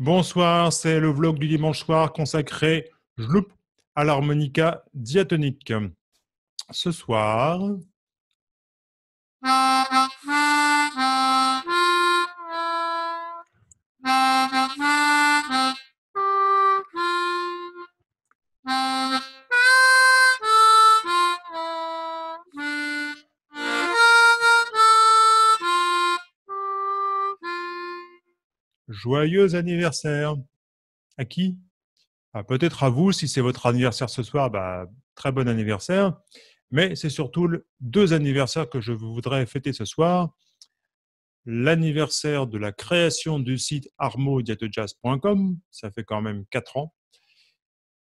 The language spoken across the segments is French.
Bonsoir, c'est le vlog du dimanche soir consacré à l'harmonica diatonique. Ce soir, joyeux anniversaire. À qui ah, Peut-être à vous, si c'est votre anniversaire ce soir, bah, très bon anniversaire. Mais c'est surtout deux anniversaires que je voudrais fêter ce soir. L'anniversaire de la création du site armodiatejazz.com, ça fait quand même quatre ans.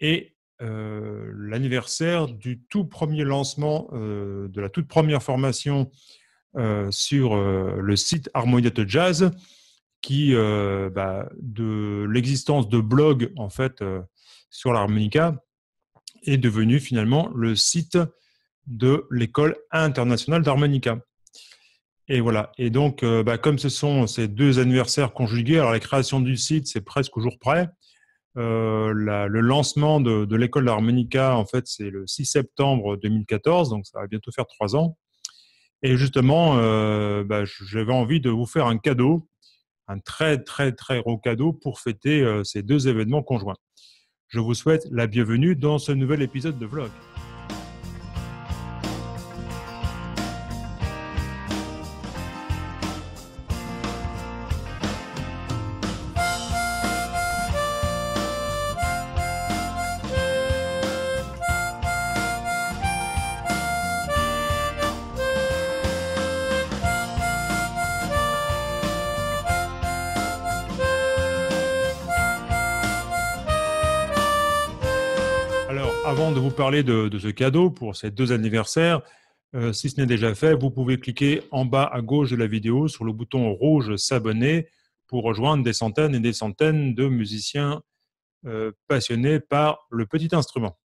Et euh, l'anniversaire du tout premier lancement, euh, de la toute première formation euh, sur le site Armodiate Jazz, qui euh, bah, de l'existence de blogs en fait euh, sur l'harmonica est devenu finalement le site de l'école internationale d'harmonica. Et voilà. Et donc, euh, bah, comme ce sont ces deux anniversaires conjugués, alors la création du site, c'est presque au jour près. le lancement de, l'école d'harmonica, en fait, c'est le 6 septembre 2014, donc ça va bientôt faire trois ans. Et justement, bah, j'avais envie de vous faire un cadeau un très, très, très gros cadeau pour fêter euh, ces deux événements conjoints. Je vous souhaite la bienvenue dans ce nouvel épisode de Vlog. de vous parler de, ce cadeau pour ces deux anniversaires, euh, si ce n'est déjà fait, vous pouvez cliquer en bas à gauche de la vidéo sur le bouton rouge s'abonner pour rejoindre des centaines et des centaines de musiciens euh, passionnés par le petit instrument.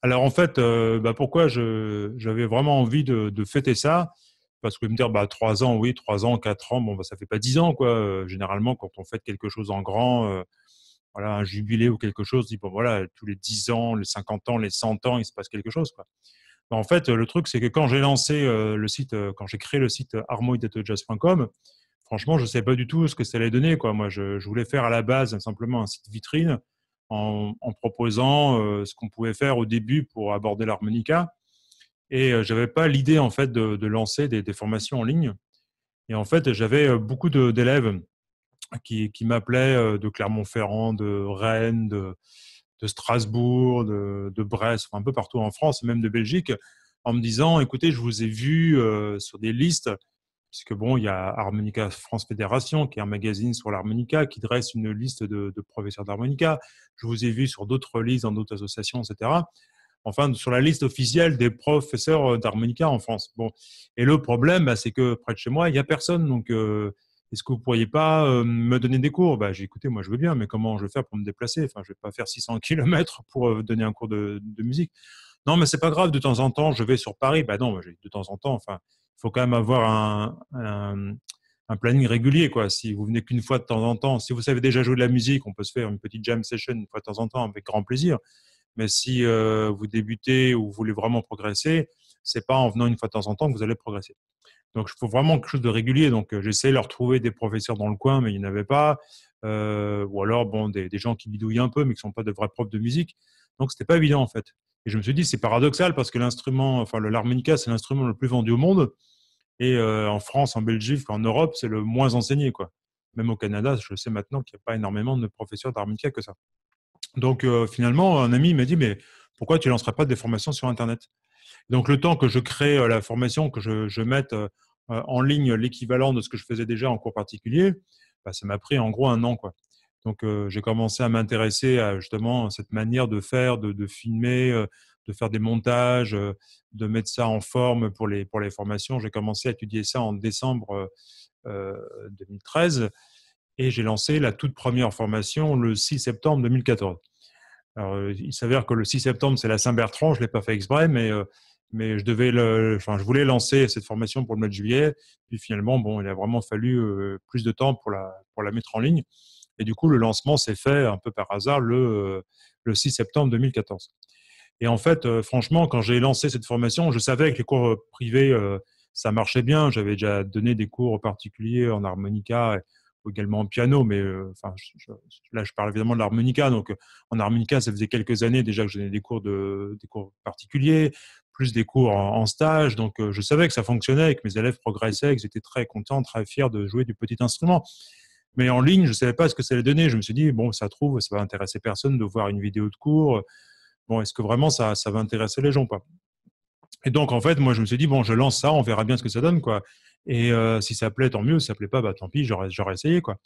Alors en fait, euh, bah, pourquoi j'avais vraiment envie de, fêter ça Parce que vous me dire, bah, 3 ans, oui, 3 ans, 4 ans, bon, bah, ça fait pas 10 ans. quoi. généralement, quand on fête quelque chose en grand, voilà, un jubilé ou quelque chose, dit, bon, voilà, tous les 10 ans, les 50 ans, les 100 ans, il se passe quelque chose. Quoi. en fait, le truc, c'est que quand j'ai lancé euh, le site, euh, quand j'ai créé le site harmoniedetojazz.com, euh, franchement, je ne savais pas du tout ce que ça allait donner. Quoi. Moi, je, voulais faire à la base simplement un site vitrine en, proposant ce qu'on pouvait faire au début pour aborder l'harmonica. Et je n'avais pas l'idée, en fait, de, lancer des, formations en ligne. Et en fait, j'avais beaucoup d'élèves qui, m'appelait euh, de Clermont-Ferrand, de Rennes, de, Strasbourg, de, Brest, enfin, un peu partout en France, même de Belgique, en me disant écoutez, je vous ai vu euh, sur des listes, puisque bon, il y a Harmonica France Fédération, qui est un magazine sur l'harmonica, qui dresse une liste de, professeurs d'harmonica. Je vous ai vu sur d'autres listes, dans d'autres associations, etc. Enfin, sur la liste officielle des professeurs d'harmonica en France. Bon, et le problème, bah, c'est que près de chez moi, il n'y a personne. Donc, euh, est-ce que vous pourriez pas euh, me donner des cours bah, J'ai écouté, moi je veux bien, mais comment je vais faire pour me déplacer Enfin, je vais pas faire 600 km pour euh, donner un cours de, musique. Non, mais c'est pas grave, de temps en temps, je vais sur Paris. Bah non, de temps en temps, enfin, il faut quand même avoir un, planning régulier. Quoi. Si vous venez qu'une fois de temps en temps, si vous savez déjà jouer de la musique, on peut se faire une petite jam session une fois de temps en temps avec grand plaisir. Mais si euh, vous débutez ou vous voulez vraiment progresser, c'est pas en venant une fois de temps en temps que vous allez progresser. Donc, il faut vraiment quelque chose de régulier. Donc, euh, j'essayais de leur trouver des professeurs dans le coin, mais il n'y en avait pas. Euh, ou alors, bon, des, gens qui bidouillent un peu, mais qui ne sont pas de vrais profs de musique. Donc, ce n'était pas évident, en fait. Et je me suis dit, c'est paradoxal parce que l'instrument, enfin, l'harmonica, c'est l'instrument le plus vendu au monde. Et euh, en France, en Belgique, en Europe, c'est le moins enseigné, quoi. Même au Canada, je sais maintenant qu'il n'y a pas énormément de professeurs d'harmonica que ça. Donc, finalement, un ami m'a dit, mais pourquoi tu ne lancerais pas des formations sur Internet donc le temps que je crée euh, la formation, que je, mette euh, euh, en ligne l'équivalent de ce que je faisais déjà en cours particulier, bah, ça m'a pris en gros un an. Quoi. Donc j'ai commencé à m'intéresser à justement cette manière de faire, de, filmer, de faire des montages, de mettre ça en forme pour les, pour les formations. J'ai commencé à étudier ça en décembre 2013 et j'ai lancé la toute première formation le 6 septembre 2014. Alors, il s'avère que le 6 septembre, c'est la Saint-Bertrand, je ne l'ai pas fait exprès, mais mais je devais le, enfin, je voulais lancer cette formation pour le mois de juillet. Puis finalement, bon, il a vraiment fallu euh, plus de temps pour la, pour la mettre en ligne. Et du coup, le lancement s'est fait un peu par hasard le, euh, le 6 septembre 2014. Et en fait, euh, franchement, quand j'ai lancé cette formation, je savais que les cours privés, ça marchait bien. J'avais déjà donné des cours particuliers en harmonica. ou également en piano, mais enfin, là, je parle évidemment de l'harmonica. Donc, en harmonica, ça faisait quelques années déjà que je donnais des cours, de, des cours particuliers des cours en stage. Donc, euh, je savais que ça fonctionnait, que mes élèves progressaient, que j'étais très content, très fier de jouer du petit instrument. Mais en ligne, je ne savais pas ce que ça allait donner. Je me suis dit, bon, ça trouve, ça va intéresser personne de voir une vidéo de cours. Bon, est-ce que vraiment ça, va intéresser les gens pas Et donc, en fait, moi, je me suis dit, bon, je lance ça, on verra bien ce que ça donne, quoi. Et euh, si ça plaît, tant mieux. Si ça plaît pas, bah, tant pis, j'aurais essayé, quoi.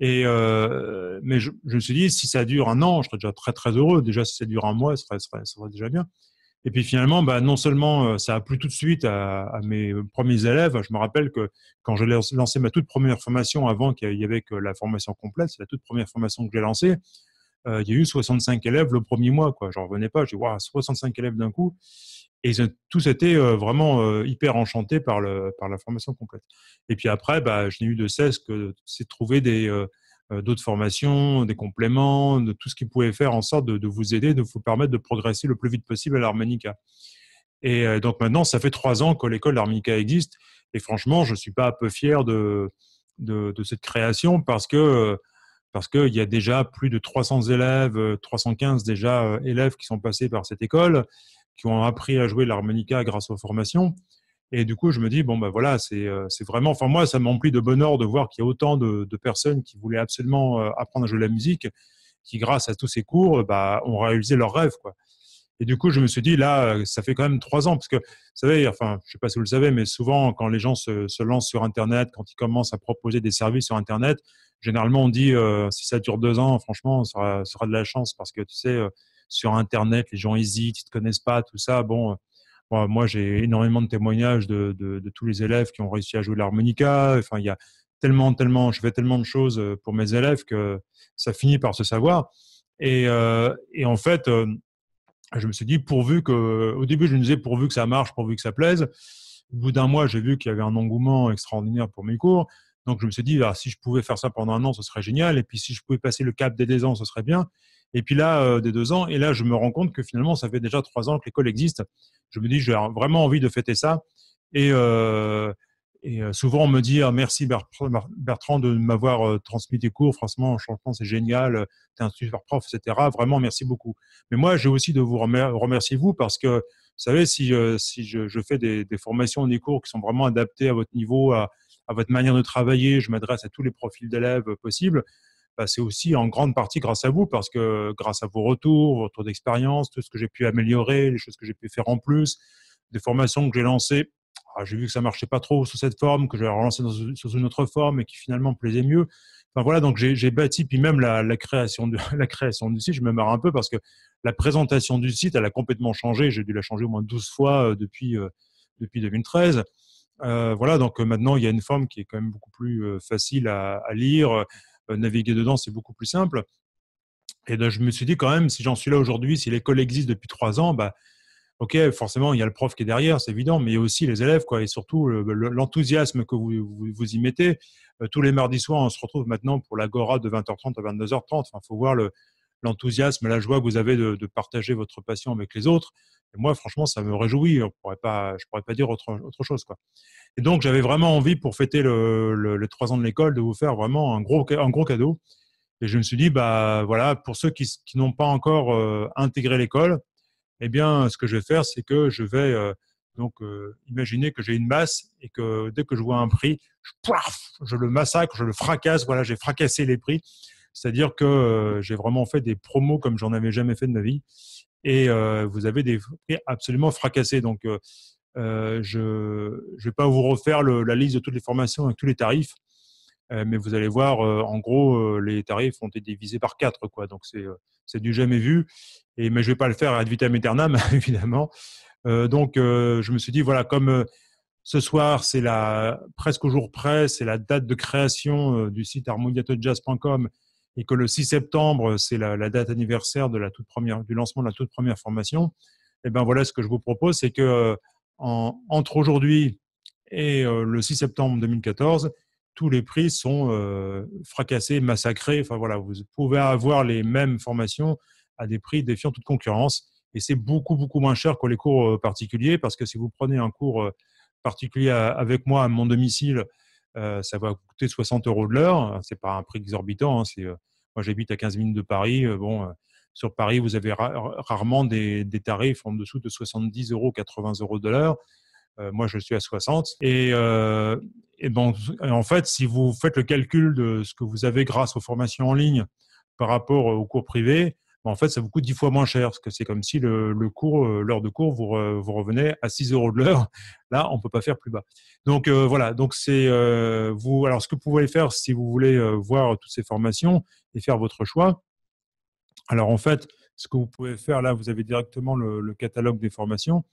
Et euh, mais je, me suis dit, si ça dure un an, je serais déjà très très heureux. Déjà, si ça dure un mois, ce ça serait déjà bien. Et puis finalement, bah, non seulement euh, ça a plu tout de suite à, mes euh, premiers élèves, je me rappelle que quand j'ai lancé ma toute première formation, avant qu'il y avait que la formation complète, c'est la toute première formation que j'ai lancée, euh, il y a eu 65 élèves le premier mois. Quoi. n'en revenais pas, j'ai dit, 65 élèves d'un coup. Et ils ont tous été vraiment hyper enchantés par, le, par la formation complète. Et puis après, bah, je n'ai eu de cesse que c'est de trouver des, euh, d'autres formations, des compléments, de tout ce qui pouvait faire en sorte de, vous aider, de vous permettre de progresser le plus vite possible à l'harmonica. Et euh, donc maintenant, ça fait trois ans que l'école d'harmonica existe. Et franchement, je ne suis pas un peu fier de, cette création parce que parce qu'il y a déjà plus de 300 élèves, 315 euh, déjà élèves qui sont passés par cette école, qui ont appris à jouer l'harmonica grâce aux formations. Et du coup, je me dis, bon, ben voilà, euh, c'est vraiment, enfin, moi, ça m'emplit de bonheur de voir qu'il y a autant de, personnes qui voulaient absolument euh, apprendre à jouer de la musique, qui, grâce à tous ces cours, bah, ont réalisé leur rêve, quoi. Et du coup, je me suis dit, là, euh, ça fait quand même trois ans, parce que, vous savez, enfin, je ne sais pas si vous le savez, mais souvent, quand les gens se, lancent sur Internet, quand ils commencent à proposer des services sur Internet, généralement, on dit, si ça dure deux ans, franchement, ça sera, de la chance, parce que, tu sais, sur Internet, les gens hésitent, ils ne te connaissent pas, tout ça, bon, moi, j'ai énormément de témoignages de, tous les élèves qui ont réussi à jouer l'harmonica. Enfin, il y a tellement, tellement, je fais tellement de choses euh, pour mes élèves que ça finit par se savoir. Et, euh, en fait, euh, je me suis dit, pourvu que, au début, je me disais, pourvu que ça marche, pourvu que ça plaise. Au bout d'un mois, j'ai vu qu'il y avait un engouement extraordinaire pour mes cours. Donc, je me suis dit, ah, si je pouvais faire ça pendant un an, ce serait génial. Et puis, si je pouvais passer le cap des deux ans, ce serait bien. Et puis là, euh, des deux ans, et là, je me rends compte que finalement, ça fait déjà trois ans que l'école existe. Je me dis, j'ai vraiment envie de fêter ça. Et, euh, euh, souvent, on me dit, ah, merci Bertrand de m'avoir transmis tes cours. Franchement, franchement c'est génial. Tu es un super prof, etc. Vraiment, merci beaucoup. Mais moi, j'ai aussi de vous remercier, vous, parce que, vous savez, si, je, fais des, formations, des cours qui sont vraiment adaptés à votre niveau, à, à votre manière de travailler, je m'adresse à tous les profils d'élèves possibles. Bah, c'est aussi en grande partie grâce à vous, parce que grâce à vos retours, votre d'expérience, tout ce que j'ai pu améliorer, les choses que j'ai pu faire en plus, des formations que j'ai lancées, ah, j'ai vu que ça marchait pas trop sous cette forme, que j'avais relancé dans, sous une autre forme et qui finalement plaisait mieux. Enfin voilà, donc j'ai bâti, puis même la, création de, la création du site, je me marre un peu parce que la présentation du site, elle a complètement changé. J'ai dû la changer au moins 12 fois euh, depuis, euh, depuis 2013. Euh, voilà, donc maintenant, il y a une forme qui est quand même beaucoup plus facile à, à lire euh, naviguer dedans, c'est beaucoup plus simple. Et je me suis dit quand même, si j'en suis là aujourd'hui, si l'école existe depuis trois ans, bah, ok, forcément, il y a le prof qui est derrière, c'est évident, mais il y a aussi les élèves, quoi, et surtout euh, bah, l'enthousiasme que vous, vous, y mettez. Euh, tous les mardis soirs, on se retrouve maintenant pour l'agora de 20h30 à 22h30. Il faut voir l'enthousiasme, la joie que vous avez de, partager votre passion avec les autres moi, franchement, ça me réjouit. Je pourrait pas, je pourrais pas dire autre, autre chose. Quoi. Et donc, j'avais vraiment envie, pour fêter le, le, les trois ans de l'école, de vous faire vraiment un gros, un gros cadeau. Et je me suis dit, bah voilà, pour ceux qui, n'ont pas encore euh, intégré l'école, eh bien, ce que je vais faire, c'est que je vais euh, donc euh, imaginer que j'ai une masse et que dès que je vois un prix, je, je le massacre, je le fracasse. Voilà, j'ai fracassé les prix. C'est-à-dire que j'ai vraiment fait des promos comme j'en avais jamais fait de ma vie et euh, vous avez des prix absolument fracassés. Donc, euh, euh, je ne vais pas vous refaire la liste de toutes les formations avec tous les tarifs, mais vous allez voir, en gros, les tarifs ont été divisés par quatre. donc, c'est du jamais vu. Et, mais je ne vais pas le faire ad vitam aeternam, évidemment. donc, je me suis dit, voilà, comme ce soir, c'est presque au jour près, c'est la date de création du site harmoniatojazz.com et que le 6 septembre, c'est la, date anniversaire de la toute première, du lancement de la toute première formation, et eh ben voilà ce que je vous propose, c'est que euh, entre aujourd'hui et euh, le 6 septembre 2014, tous les prix sont euh, fracassés, massacrés. Enfin voilà, vous pouvez avoir les mêmes formations à des prix défiant toute concurrence. Et c'est beaucoup, beaucoup moins cher que les cours particuliers parce que si vous prenez un cours particulier avec moi à mon domicile ça va coûter 60 euros de l'heure. Hein, c'est pas un prix exorbitant. Hein, c'est, moi, j'habite à 15 minutes de Paris. bon, sur Paris, vous avez rarement des, tarifs en dessous de 70 euros, 80 euros de l'heure. moi, je suis à 60. Et, euh, en fait, si vous faites le calcul de ce que vous avez grâce aux formations en ligne par rapport aux cours privés, en fait, vous coûte dix fois moins cher, parce que c'est comme si le, cours, euh, l'heure de cours, vous, euh, revenez à 6 euros de l'heure. Là, on ne peut pas faire plus bas. Donc euh, voilà. Donc c'est vous. Alors, ce que vous pouvez faire, si vous voulez voir toutes ces formations et faire votre choix. Alors en fait, ce que vous pouvez faire là, vous avez directement le, catalogue des formations.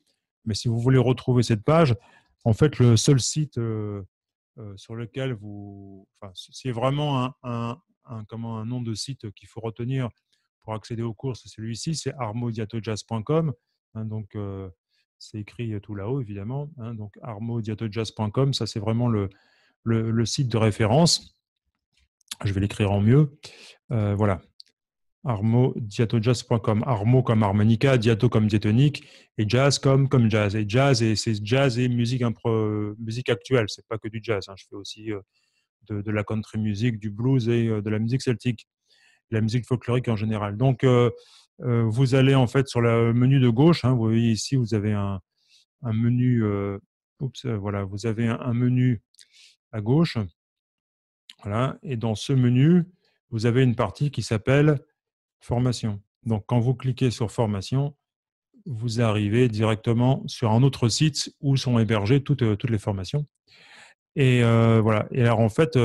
Mais si vous voulez retrouver cette page, en fait, le seul site sur lequel vous, enfin, c'est vraiment un, un, comment, un nom de site qu'il faut retenir pour accéder aux courses, celui-ci, c'est armodiatojazz.com. Hein, donc, euh, c'est écrit euh, tout là-haut, évidemment. Hein, donc, armodiatojazz.com, ça, c'est vraiment le, le, site de référence. Je vais l'écrire en mieux. Euh, voilà. Armodiatojazz.com. Armo comme harmonica, diato comme diatonique, et jazz comme, comme jazz. Et jazz, et, c'est jazz et musique, impro, musique actuelle. C'est pas que du jazz. Hein. Je fais aussi euh, de, de, la country music, du blues et de la musique celtique la musique folklorique en général. Donc, euh, euh, vous allez en fait sur le menu de gauche. Hein, vous voyez ici, vous avez un, menu. Euh, voilà, vous avez un, menu à gauche. Voilà, et dans ce menu, vous avez une partie qui s'appelle formation. Donc, quand vous cliquez sur formation, vous arrivez directement sur un autre site où sont hébergées toutes, toutes les formations. Et voilà. Et alors, en fait,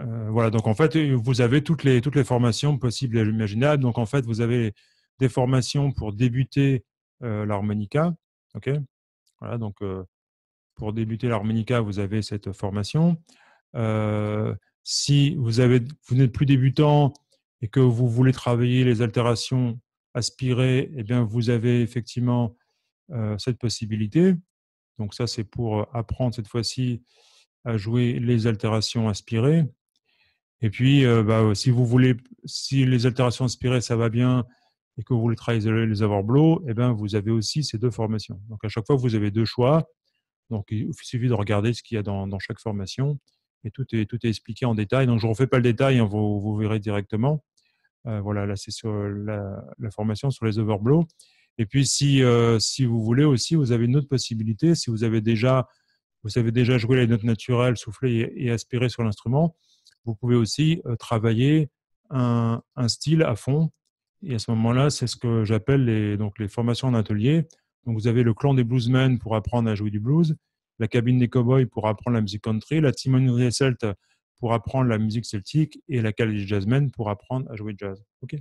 euh, voilà, donc en fait, euh, vous avez toutes les, toutes les formations possibles et imaginables. Donc en fait, vous avez des formations pour débuter euh, l'harmonica. OK Voilà, donc pour débuter l'harmonica, vous avez cette formation. si vous, avez, vous n'êtes plus débutant et que vous voulez travailler les altérations aspirées, eh bien, vous avez effectivement cette possibilité. Donc ça, c'est pour apprendre cette fois-ci à jouer les altérations aspirées. Et puis, euh, bah, si vous voulez, si les altérations inspirées, ça va bien et que vous voulez travailler les overblows, eh ben, vous avez aussi ces deux formations. Donc, à chaque fois, vous avez deux choix. Donc, il suffit de regarder ce qu'il y a dans, chaque formation et tout est, tout est expliqué en détail. Donc, je ne refais pas le détail, hein, vous, vous, verrez directement. Euh, voilà, là, c'est sur la, formation sur les overblows. Et puis, si, euh, si vous voulez aussi, vous avez une autre possibilité. Si vous avez déjà, vous savez déjà joué les notes naturelles, soufflées et, et sur l'instrument, vous pouvez aussi euh, travailler un, style à fond. Et à ce moment-là, c'est ce que j'appelle les, donc les formations en atelier. Donc, vous avez le clan des bluesmen pour apprendre à jouer du blues, la cabine des cowboys pour apprendre la musique country, la timonerie des pour apprendre la musique celtique et la des jazzmen pour apprendre à jouer jazz. Ok.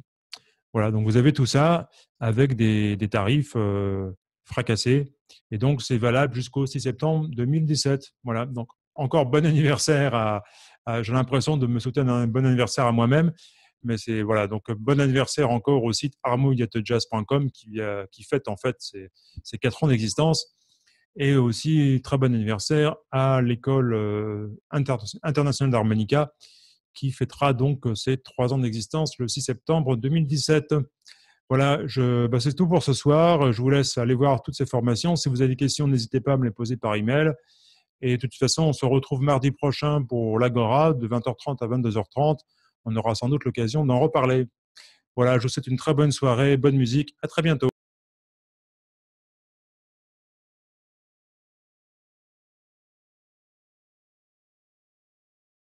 Voilà, donc vous avez tout ça avec des, tarifs euh, fracassés. Et donc, c'est valable jusqu'au 6 septembre 2017. Voilà, donc encore bon anniversaire à, ah, j'ai l'impression de me souhaiter un bon anniversaire à moi-même. Mais c'est voilà, donc euh, bon anniversaire encore au site armouilletejazz.com qui, euh, qui fête en fait ses, quatre ans d'existence. Et aussi, très bon anniversaire à l'école euh, internationale d'harmonica qui fêtera donc ses trois ans d'existence le 6 septembre 2017. Voilà, bah, c'est tout pour ce soir. Je vous laisse aller voir toutes ces formations. Si vous avez des questions, n'hésitez pas à me les poser par email. Et de toute façon, on se retrouve mardi prochain pour l'Agora de 20h30 à 22h30. On aura sans doute l'occasion d'en reparler. Voilà, je vous souhaite une très bonne soirée, bonne musique. À très bientôt.